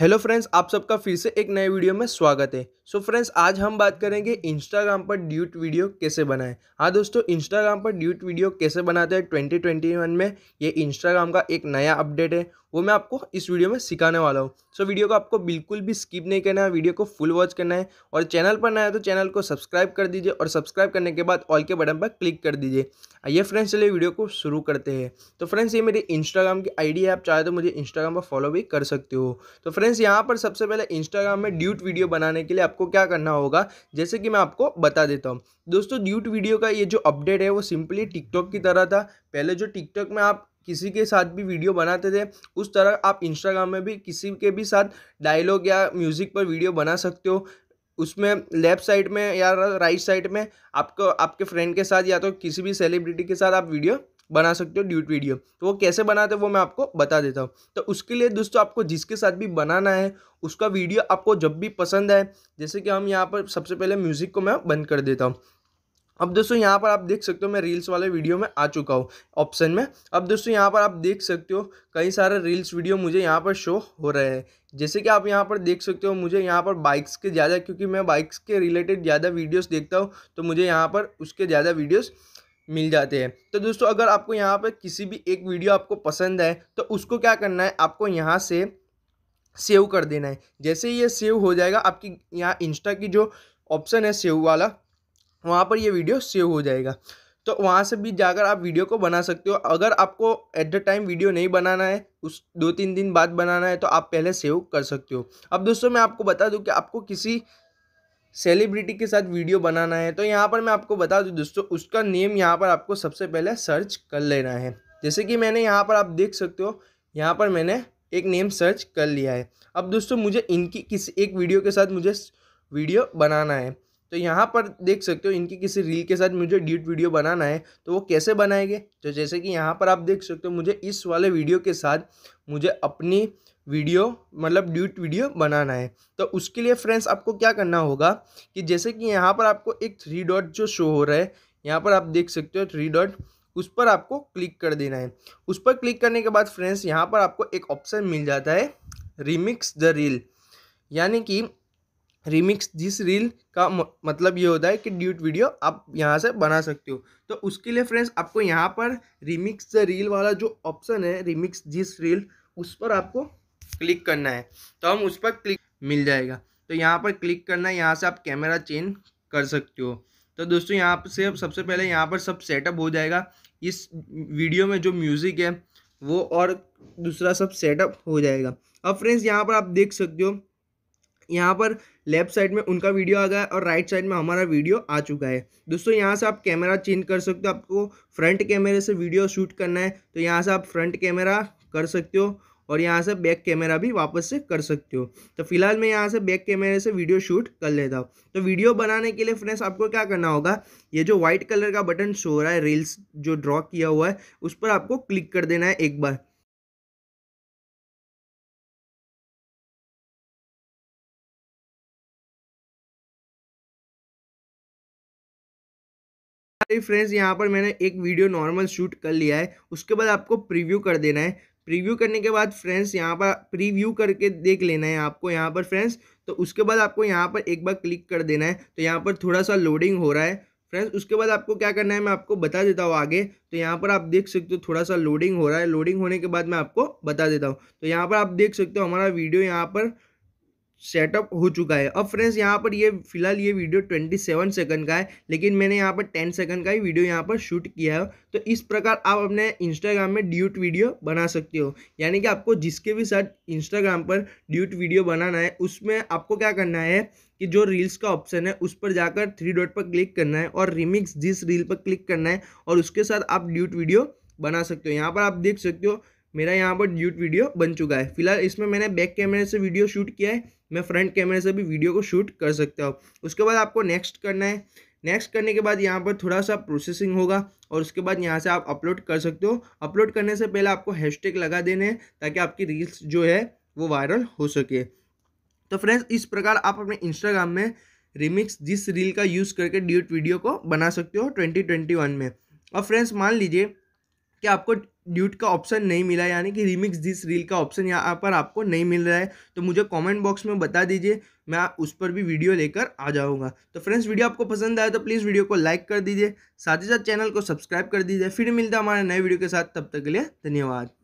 hello friends आप सबका फिर से एक नए वीडियो में स्वागत है सो so फ्रेंड्स आज हम बात करेंगे इंस्टाग्राम पर ड्यूट वीडियो कैसे बनाएं हाँ दोस्तों इंस्टाग्राम पर ड्यूट वीडियो कैसे बनाते हैं 2021 में ये इंस्टाग्राम का एक नया अपडेट है वो मैं आपको इस वीडियो में सिखाने वाला हूँ सो so वीडियो को आपको बिल्कुल भी स्किप नहीं करना है वीडियो को फुल वॉच करना है और चैनल पर नया तो चैनल को सब्सक्राइब कर दीजिए और सब्सक्राइब करने के बाद ऑल के बटन पर क्लिक कर दीजिए आइए फ्रेंड्स चलिए वीडियो को शुरू करते हैं तो फ्रेंड्स ये मेरी इंस्टाग्राम की आईडी है आप चाहे तो मुझे इंस्टाग्राम पर फॉलो भी कर सकते हो तो फ्रेंड्स फ्रेंड्स यहाँ पर सबसे पहले इंस्टाग्राम में ड्यूट वीडियो बनाने के लिए आपको क्या करना होगा जैसे कि मैं आपको बता देता हूँ दोस्तों ड्यूट वीडियो का ये जो अपडेट है वो सिंपली टिकटॉक की तरह था पहले जो टिकटॉक में आप किसी के साथ भी वीडियो बनाते थे उस तरह आप इंस्टाग्राम में भी किसी के भी साथ डायलॉग या म्यूज़िक पर वीडियो बना सकते हो उसमें लेफ्ट साइड में या राइट साइड में आपको आपके फ्रेंड के साथ या तो किसी भी सेलिब्रिटी के साथ आप वीडियो बना सकते हो ड्यूट वीडियो तो वो कैसे बनाते हैं वो मैं आपको बता देता हूँ तो उसके लिए दोस्तों आपको जिसके साथ भी बनाना है उसका वीडियो आपको जब भी पसंद आए जैसे कि हम यहाँ पर सबसे पहले म्यूज़िक को मैं बंद कर देता हूँ अब दोस्तों यहाँ पर आप देख सकते हो मैं रील्स वाले वीडियो में आ चुका हूँ ऑप्शन में अब दोस्तों यहाँ पर आप देख सकते हो कई सारे रील्स वीडियो मुझे यहाँ पर शो हो रहे हैं जैसे कि आप यहाँ पर देख सकते हो मुझे यहाँ पर बाइक्स के ज़्यादा क्योंकि मैं बाइक्स के रिलेटेड ज़्यादा वीडियोस देखता हूँ तो मुझे यहाँ पर उसके ज़्यादा वीडियोज़ मिल जाते हैं तो दोस्तों अगर आपको यहाँ पर किसी भी एक वीडियो आपको पसंद है तो उसको क्या करना है आपको यहाँ से सेव कर देना है जैसे ही ये सेव हो जाएगा आपकी यहाँ इंस्टा की जो ऑप्शन है सेव वाला वहाँ पर ये वीडियो सेव हो जाएगा तो वहाँ से भी जाकर आप वीडियो को बना सकते हो अगर आपको एट द टाइम वीडियो नहीं बनाना है उस दो तीन दिन बाद बनाना है तो आप पहले सेव कर सकते हो अब दोस्तों मैं आपको बता दूँ कि आपको किसी सेलिब्रिटी के साथ वीडियो बनाना है तो यहाँ पर मैं आपको बता दूँ दोस्तों उसका नेम यहाँ पर आपको सबसे पहले सर्च कर लेना है जैसे कि मैंने यहाँ पर आप देख सकते हो यहाँ पर मैंने एक नेम सर्च कर लिया है अब दोस्तों मुझे इनकी किसी एक वीडियो के साथ मुझे वीडियो बनाना है तो यहाँ पर देख सकते हो इनकी किसी रील के साथ मुझे ड्यूट वीडियो बनाना है तो वो कैसे बनाएंगे तो जैसे कि यहाँ पर आप देख सकते हो मुझे इस वाले वीडियो के साथ मुझे अपनी वीडियो मतलब ड्यूट वीडियो बनाना है तो उसके लिए फ्रेंड्स आपको क्या करना होगा कि जैसे कि यहाँ पर आपको एक थ्री डॉट जो शो हो रहा है यहाँ पर आप देख सकते हो थ्री डॉट उस पर आपको क्लिक कर देना है उस पर क्लिक करने के बाद फ्रेंड्स यहाँ पर आपको एक ऑप्शन मिल जाता है रिमिक्स द रील यानी कि रिमिक्स जिस रील का मतलब ये होता है कि ड्यूट वीडियो आप यहाँ से बना सकते हो तो उसके लिए फ्रेंड्स आपको यहाँ पर रिमिक्स द रील वाला जो ऑप्शन है रिमिक्स जिस रील उस पर आपको क्लिक करना है तो हम उस पर क्लिक मिल जाएगा तो यहाँ पर क्लिक करना है यहाँ से आप कैमरा चेंज कर सकते हो तो दोस्तों यहाँ से सबसे पहले यहाँ पर सब सेटअप हो जाएगा इस वीडियो में जो म्यूज़िक है वो और दूसरा सब सेटअप हो जाएगा अब फ्रेंड्स यहाँ पर आप देख सकते हो यहाँ पर लेफ्ट साइड में उनका वीडियो आ गया और राइट साइड में हमारा वीडियो आ चुका है दोस्तों यहाँ से आप कैमरा चेंज कर सकते हो आपको फ्रंट कैमरे से वीडियो शूट करना है तो यहाँ से आप फ्रंट कैमरा कर सकते हो और यहाँ से बैक कैमरा भी वापस से कर सकते हो तो फिलहाल मैं यहाँ से बैक कैमरे से वीडियो शूट कर लेता हूँ तो वीडियो बनाने के लिए फ्रेंड्स आपको क्या करना होगा ये जो व्हाइट कलर का बटन शो रहा है रील्स जो ड्रॉ किया हुआ है उस पर आपको क्लिक कर देना है एक बार फ्रेंड्स यहाँ पर मैंने एक वीडियो नॉर्मल शूट कर लिया है उसके बाद आपको प्रीव्यू कर देना है प्रीव्यू करने के बाद फ्रेंड्स यहाँ पर प्रीव्यू करके देख लेना है आपको यहाँ पर फ्रेंड्स तो उसके बाद आपको यहाँ पर एक बार क्लिक कर देना है तो यहाँ पर थोड़ा सा लोडिंग हो रहा है फ्रेंड्स उसके बाद आपको क्या करना है मैं आपको बता देता हूँ आगे तो यहाँ पर आप देख सकते हो थोड़ा सा लोडिंग हो रहा है लोडिंग होने के बाद मैं आपको बता देता हूँ तो यहाँ पर आप देख सकते हो हमारा वीडियो यहाँ पर सेटअप हो चुका है अब फ्रेंड्स यहाँ पर ये फिलहाल ये वीडियो 27 सेकंड का है लेकिन मैंने यहाँ पर 10 सेकंड का ही वीडियो यहाँ पर शूट किया है तो इस प्रकार आप अपने इंस्टाग्राम में ड्यूट वीडियो बना सकते हो यानी कि आपको जिसके भी साथ इंस्टाग्राम पर ड्यूट वीडियो बनाना है उसमें आपको क्या करना है कि जो रील्स का ऑप्शन है उस पर जाकर थ्री डॉट पर क्लिक करना है और रिमिक्स जिस रील पर क्लिक करना है और उसके साथ आप ड्यूट वीडियो बना सकते हो यहाँ पर आप देख सकते हो मेरा यहाँ पर यूट वीडियो बन चुका है फिलहाल इसमें मैंने बैक कैमरे से वीडियो शूट किया है मैं फ्रंट कैमरे से भी वीडियो को शूट कर सकता हूँ उसके बाद आपको नेक्स्ट करना है नेक्स्ट करने के बाद यहाँ पर थोड़ा सा प्रोसेसिंग होगा और उसके बाद यहाँ से आप अपलोड कर सकते हो अपलोड करने से पहले आपको हैशटैग लगा देने हैं ताकि आपकी रील्स जो है वो वायरल हो सके तो फ्रेंड्स इस प्रकार आप अपने इंस्टाग्राम में रिमिक्स जिस रील का यूज़ करके ड्यूट वीडियो को बना सकते हो ट्वेंटी में और फ्रेंड्स मान लीजिए कि आपको ड्यूट का ऑप्शन नहीं मिला यानी कि रिमिक्स दिस रील का ऑप्शन यहाँ पर आपको नहीं मिल रहा है तो मुझे कमेंट बॉक्स में बता दीजिए मैं उस पर भी वीडियो लेकर आ जाऊँगा तो फ्रेंड्स वीडियो आपको पसंद आया तो प्लीज़ वीडियो को लाइक कर दीजिए साथ ही साथ चैनल को सब्सक्राइब कर दीजिए फिर मिलता हमारे नए वीडियो के साथ तब तक के लिए धन्यवाद